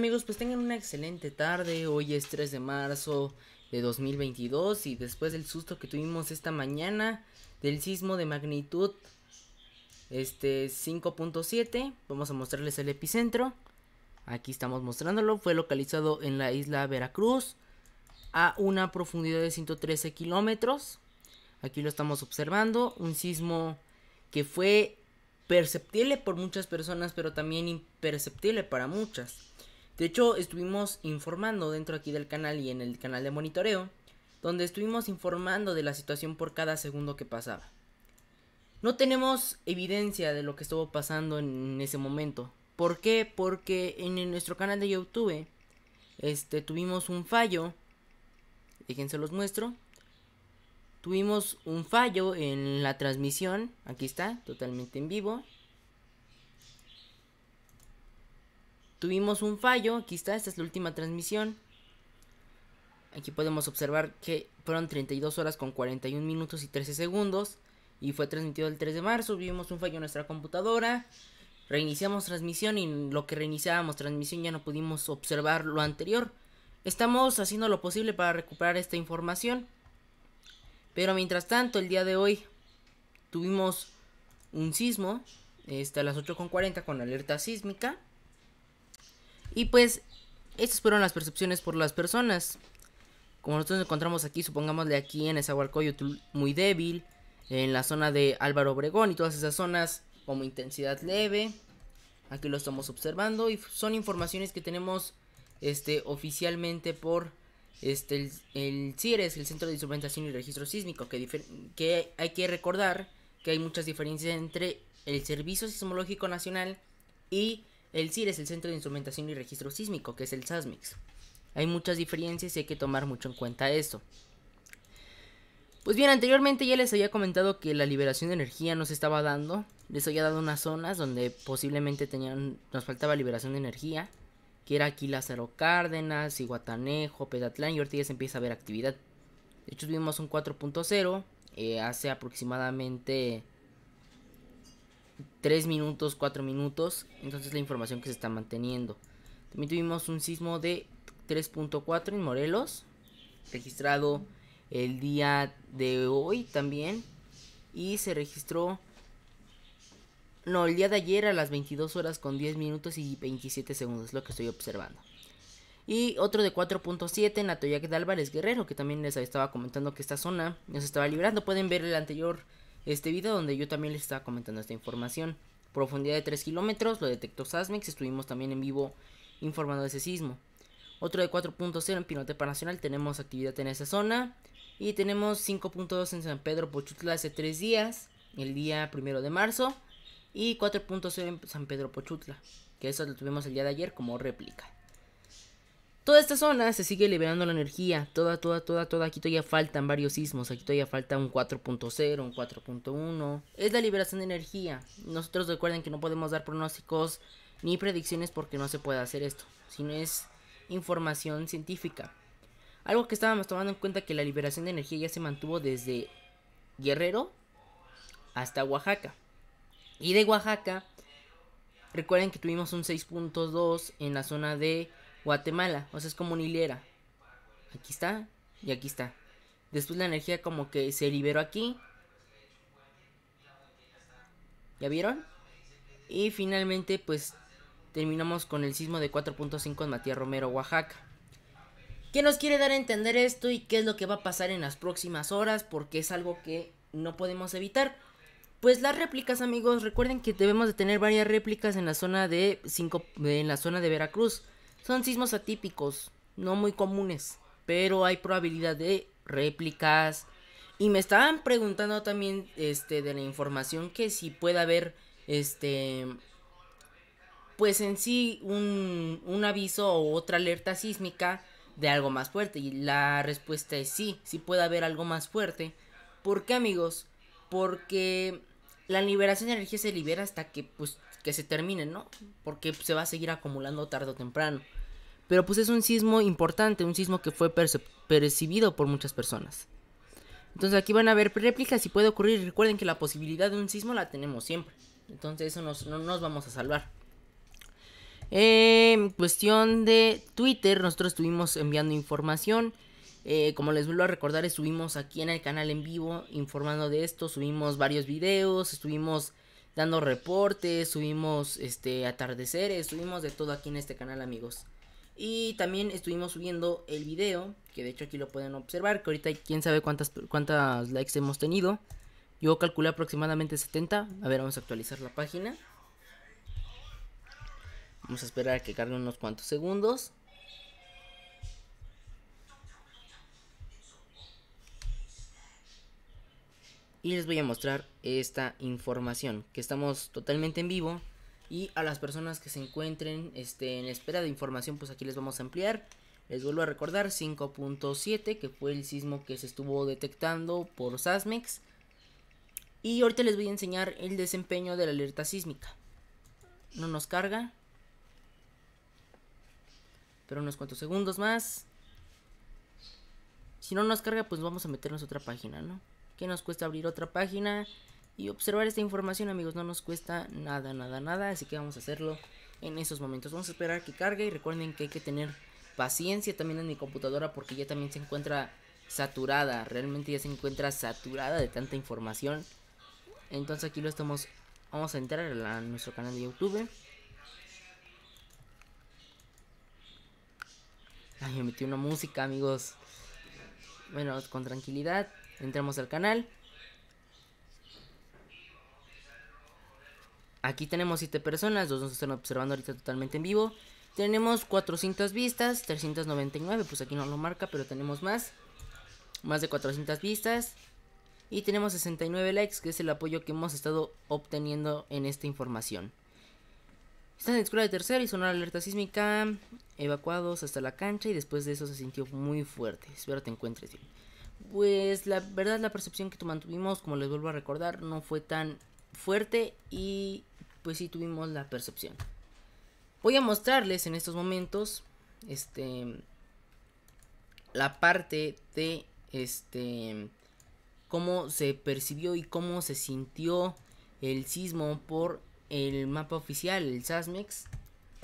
Amigos, pues tengan una excelente tarde. Hoy es 3 de marzo de 2022 y después del susto que tuvimos esta mañana del sismo de magnitud este 5.7, vamos a mostrarles el epicentro. Aquí estamos mostrándolo, fue localizado en la isla Veracruz a una profundidad de 113 kilómetros. Aquí lo estamos observando, un sismo que fue perceptible por muchas personas, pero también imperceptible para muchas. De hecho, estuvimos informando dentro aquí del canal y en el canal de monitoreo, donde estuvimos informando de la situación por cada segundo que pasaba. No tenemos evidencia de lo que estuvo pasando en ese momento. ¿Por qué? Porque en nuestro canal de YouTube este, tuvimos un fallo. Déjense los muestro. Tuvimos un fallo en la transmisión. Aquí está, totalmente en vivo. Tuvimos un fallo, aquí está, esta es la última transmisión. Aquí podemos observar que fueron 32 horas con 41 minutos y 13 segundos y fue transmitido el 3 de marzo, tuvimos un fallo en nuestra computadora, reiniciamos transmisión y lo que reiniciábamos transmisión ya no pudimos observar lo anterior. Estamos haciendo lo posible para recuperar esta información. Pero mientras tanto, el día de hoy tuvimos un sismo, Está a las 8.40 con alerta sísmica. Y pues, estas fueron las percepciones por las personas. Como nosotros encontramos aquí, supongámosle aquí en Esahualcoyotl muy débil, en la zona de Álvaro Obregón y todas esas zonas como intensidad leve. Aquí lo estamos observando y son informaciones que tenemos este, oficialmente por este, el, CIRES, el Centro de Instrumentación y Registro Sísmico, que, que hay que recordar que hay muchas diferencias entre el Servicio Sismológico Nacional y el CIR es el Centro de Instrumentación y Registro Sísmico, que es el SASMIX. Hay muchas diferencias y hay que tomar mucho en cuenta esto. Pues bien, anteriormente ya les había comentado que la liberación de energía no se estaba dando. Les había dado unas zonas donde posiblemente tenían, nos faltaba liberación de energía. Que era aquí Lázaro Cárdenas, Iguatanejo, Pedatlán. y ahorita ya se empieza a ver actividad. De hecho tuvimos un 4.0 eh, hace aproximadamente 3 minutos, 4 minutos. Entonces la información que se está manteniendo. También tuvimos un sismo de 3.4 en Morelos. Registrado el día de hoy también. Y se registró... No, el día de ayer a las 22 horas con 10 minutos y 27 segundos. Lo que estoy observando. Y otro de 4.7 en Atoyac de Álvarez Guerrero, que también les estaba comentando que esta zona nos estaba liberando Pueden ver el anterior este video donde yo también les estaba comentando esta información. Profundidad de 3 kilómetros, lo detectó Sasmex, estuvimos también en vivo informando de ese sismo. Otro de 4.0 en Pinotepa Nacional, tenemos actividad en esa zona. Y tenemos 5.2 en San Pedro Pochutla hace 3 días, el día primero de marzo. Y 4.0 en San Pedro Pochutla, que eso lo tuvimos el día de ayer como réplica. Toda esta zona se sigue liberando la energía, toda, toda, toda, toda. Aquí todavía faltan varios sismos, aquí todavía falta un 4.0, un 4.1. Es la liberación de energía. Nosotros recuerden que no podemos dar pronósticos ni predicciones porque no se puede hacer esto, Si no es información científica. Algo que estábamos tomando en cuenta que la liberación de energía ya se mantuvo desde Guerrero hasta Oaxaca. Y de Oaxaca, recuerden que tuvimos un 6.2 en la zona de Guatemala, o sea, es como una hilera. Aquí está y aquí está. Después la energía como que se liberó aquí. ¿Ya vieron? Y finalmente pues terminamos con el sismo de 4.5 en Matías Romero, Oaxaca. ¿Qué nos quiere dar a entender esto y qué es lo que va a pasar en las próximas horas? Porque es algo que no podemos evitar. Pues las réplicas, amigos, recuerden que debemos de tener varias réplicas en la zona de 5 en la zona de Veracruz. Son sismos atípicos, no muy comunes, pero hay probabilidad de réplicas. Y me estaban preguntando también este, de la información que si puede haber, este, pues en sí un, aviso o otra alerta sísmica de algo más fuerte. Y la respuesta es sí, si puede haber algo más fuerte. ¿Por qué amigos? Porque la liberación de energía se libera hasta que, pues, que se termine, ¿no? Porque se va a seguir acumulando tarde o temprano. Pero pues es un sismo importante, un sismo que fue percibido por muchas personas. Entonces aquí van a ver réplicas y puede ocurrir. Recuerden que la posibilidad de un sismo la tenemos siempre. Entonces eso nos, no nos vamos a salvar. Eh, cuestión de Twitter, nosotros estuvimos enviando información. Eh, como les vuelvo a recordar, estuvimos aquí en el canal en vivo informando de esto. Subimos varios videos, estuvimos dando reportes, subimos este, atardeceres, subimos de todo aquí en este canal, amigos. Y también estuvimos subiendo el video, que de hecho aquí lo pueden observar, que ahorita quién sabe cuántas, cuántas likes hemos tenido. Yo calculé aproximadamente 70. A ver, vamos a actualizar la página. Vamos a esperar a que cargue unos cuantos segundos. Y les voy a mostrar esta información, que estamos totalmente en vivo. Y a las personas que se encuentren este, en espera de información, pues aquí les vamos a ampliar. Les vuelvo a recordar 5.7, que fue el sismo que se estuvo detectando por Sasmex. Y ahorita les voy a enseñar el desempeño de la alerta sísmica. No nos carga. Pero unos cuantos segundos más. Si no nos carga, pues vamos a meternos a otra página, ¿no? ¿Qué nos cuesta abrir otra página? y observar esta información, amigos. No nos cuesta nada, nada, nada. Así que vamos a hacerlo en esos momentos. Vamos a esperar que cargue y recuerden que hay que tener paciencia también en mi computadora porque ya también se encuentra saturada. Realmente ya se encuentra saturada de tanta información. Entonces aquí lo estamos... Vamos a entrar a, nuestro canal de YouTube. Ay, me metí una música, amigos. Bueno, con tranquilidad. Entramos al canal. Aquí tenemos 7 personas, dos nos están observando ahorita totalmente en vivo. Tenemos 400 vistas, 399, pues aquí no lo marca, pero tenemos más. Más de 400 vistas. Y tenemos 69 likes, que es el apoyo que hemos estado obteniendo en esta información. Están en escuela de tercera y sonó la alerta sísmica. Evacuados hasta la cancha y después de eso se sintió muy fuerte. Espero te encuentres bien. Pues la verdad la percepción que mantuvimos, como les vuelvo a recordar, no fue tan fuerte y pues si tuvimos la percepción. Voy a mostrarles en estos momentos este la parte de este cómo se percibió y cómo se sintió el sismo por el mapa oficial, el SASMEX.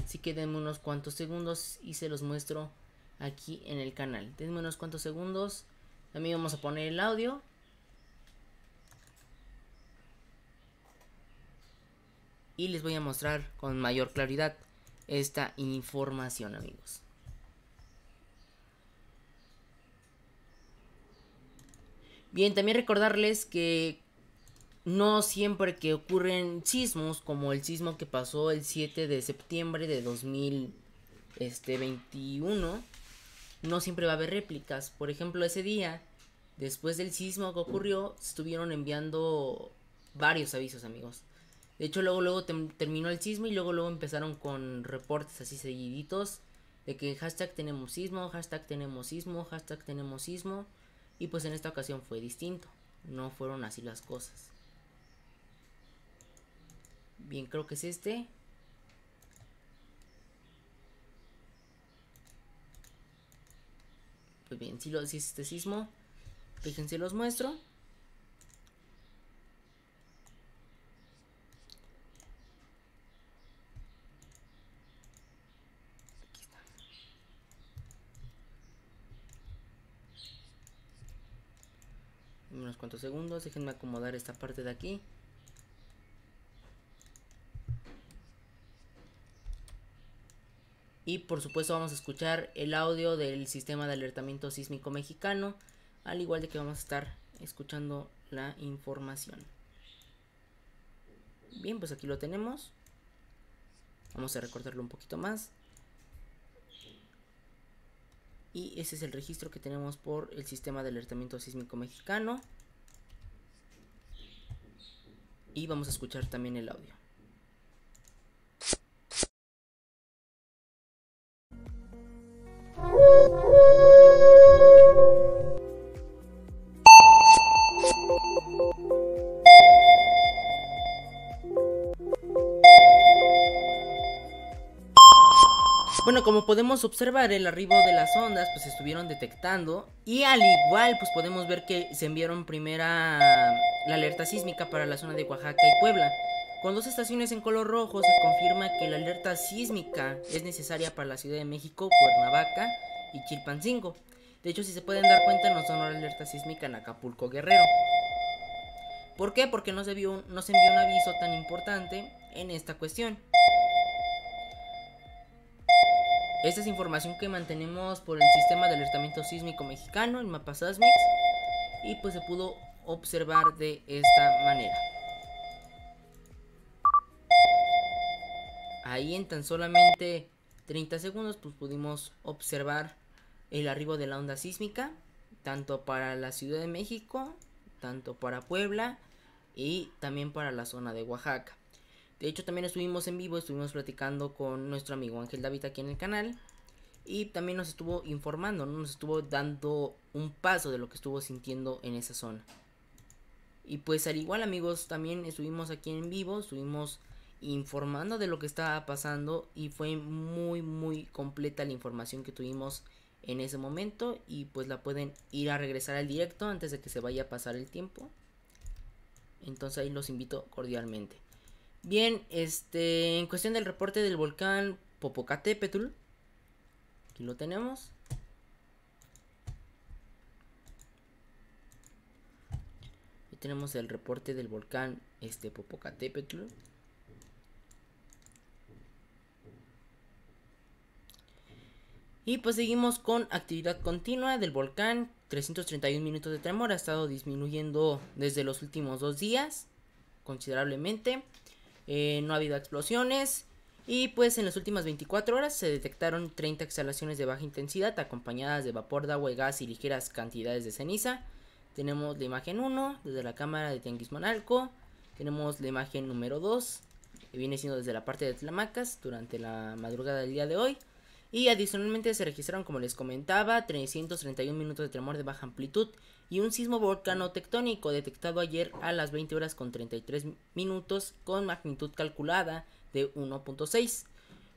Así que denme unos cuantos segundos y se los muestro aquí en el canal. Denme unos cuantos segundos. También vamos a poner el audio. y les voy a mostrar con mayor claridad esta información amigos. Bien, también recordarles que no siempre que ocurren sismos, como el sismo que pasó el 7 de septiembre de 2021, este, no siempre va a haber réplicas. Por ejemplo, ese día, después del sismo que ocurrió, estuvieron enviando varios avisos, amigos. De hecho, luego, luego terminó el sismo y luego, luego empezaron con reportes así seguiditos de que hashtag tenemos sismo, hashtag tenemos sismo, hashtag tenemos sismo. Y pues en esta ocasión fue distinto. No fueron así las cosas. Bien, creo que es este. Pues bien, si, lo, si es este sismo, fíjense, los muestro. unos cuantos segundos, déjenme acomodar esta parte de aquí. Y por supuesto vamos a escuchar el audio del sistema de alertamiento sísmico mexicano, al igual de que vamos a estar escuchando la información. Bien, pues aquí lo tenemos. Vamos a recortarlo un poquito más. Y ese es el registro que tenemos por el sistema de alertamiento sísmico mexicano. Y vamos a escuchar también el audio. Bueno, como podemos observar, el arribo de las ondas pues estuvieron detectando y al igual pues podemos ver que se enviaron primera la alerta sísmica para la zona de Oaxaca y Puebla. Con dos estaciones en color rojo se confirma que la alerta sísmica es necesaria para la Ciudad de México, Cuernavaca y Chilpancingo. De hecho, si se pueden dar cuenta, no sonó la alerta sísmica en Acapulco Guerrero. ¿Por qué? Porque no se, no se envió un aviso tan importante en esta cuestión. Esta es información que mantenemos por el sistema de alertamiento sísmico mexicano, el mapa SASMIX, y pues se pudo observar de esta manera. Ahí en tan solamente 30 segundos pues pudimos observar el arribo de la onda sísmica, tanto para la Ciudad de México, tanto para Puebla y también para la zona de Oaxaca. De hecho, también estuvimos en vivo, estuvimos platicando con nuestro amigo Ángel David aquí en el canal. Y también nos estuvo informando, nos estuvo dando un paso de lo que estuvo sintiendo en esa zona. Y pues al igual amigos, también estuvimos aquí en vivo, estuvimos informando de lo que estaba pasando y fue muy muy completa la información que tuvimos en ese momento y pues la pueden ir a regresar al directo antes de que se vaya a pasar el tiempo. Entonces ahí los invito cordialmente. Bien, este, en cuestión del reporte del volcán Popocatépetl, aquí lo tenemos. Aquí tenemos el reporte del volcán este Popocatépetl. Y pues seguimos con actividad continua del volcán, 331 minutos de tremor, ha estado disminuyendo desde los últimos dos días considerablemente. Eh, no ha habido explosiones y pues en las últimas 24 horas se detectaron 30 exhalaciones de baja intensidad acompañadas de vapor de agua y gas y ligeras cantidades de ceniza. Tenemos la imagen 1 desde la cámara de Tenguismonalco. Tenemos la imagen número 2 que viene siendo desde la parte de Tlamacas durante la madrugada del día de hoy. Y adicionalmente se registraron, como les comentaba, 331 minutos de tremor de baja amplitud y un sismo volcano tectónico detectado ayer a las 20 horas con 33 minutos con magnitud calculada de 1.6.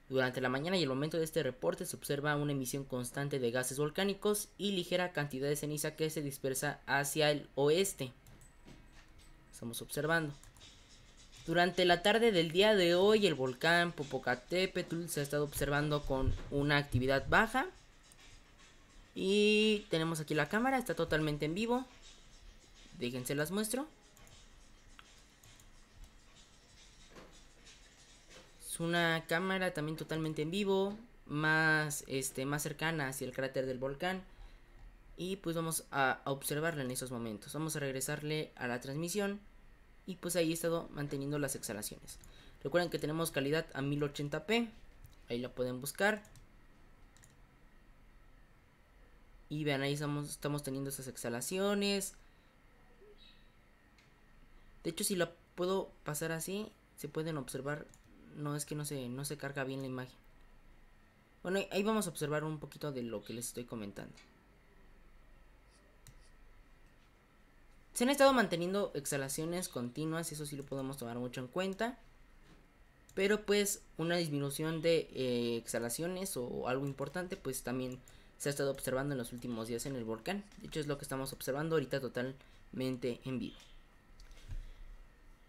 Durante la mañana y el momento de este reporte se observa una emisión constante de gases volcánicos y ligera cantidad de ceniza que se dispersa hacia el oeste. Estamos observando. Durante la tarde del día de hoy, el volcán Popocatépetl se ha estado observando con una actividad baja. Y tenemos aquí la cámara, está totalmente en vivo. Déjense las muestro. Es una cámara también totalmente en vivo, más, este, más cercana hacia el cráter del volcán. Y pues vamos a observarla en esos momentos. Vamos a regresarle a la transmisión y pues ahí he estado manteniendo las exhalaciones. Recuerden que tenemos calidad a 1080p, ahí la pueden buscar. Y vean, ahí estamos, estamos teniendo esas exhalaciones. De hecho, si la puedo pasar así, se pueden observar. No, es que no no se carga bien la imagen. Bueno, ahí vamos a observar un poquito de lo que les estoy comentando. Se han estado manteniendo exhalaciones continuas, eso sí lo podemos tomar mucho en cuenta. Pero pues una disminución de eh, exhalaciones o algo importante pues también se ha estado observando en los últimos días en el volcán. De hecho es lo que estamos observando ahorita totalmente en vivo.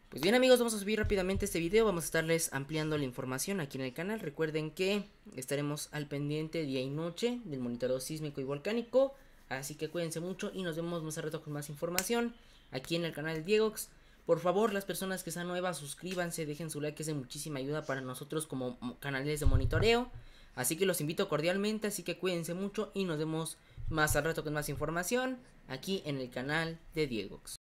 Pues bien amigos, vamos a subir rápidamente este video, vamos a estarles ampliando la información aquí en el canal. Recuerden que estaremos al pendiente día y noche del monitoreo sísmico y volcánico. Así que cuídense mucho y nos vemos más rato con más información aquí en el canal de Diegox. Por favor, las personas que están nuevas, suscríbanse, dejen su like, que es de muchísima ayuda para nosotros como canales de monitoreo. Así que los invito cordialmente, así que cuídense mucho y nos vemos más al rato con más información aquí en el canal de Diegox.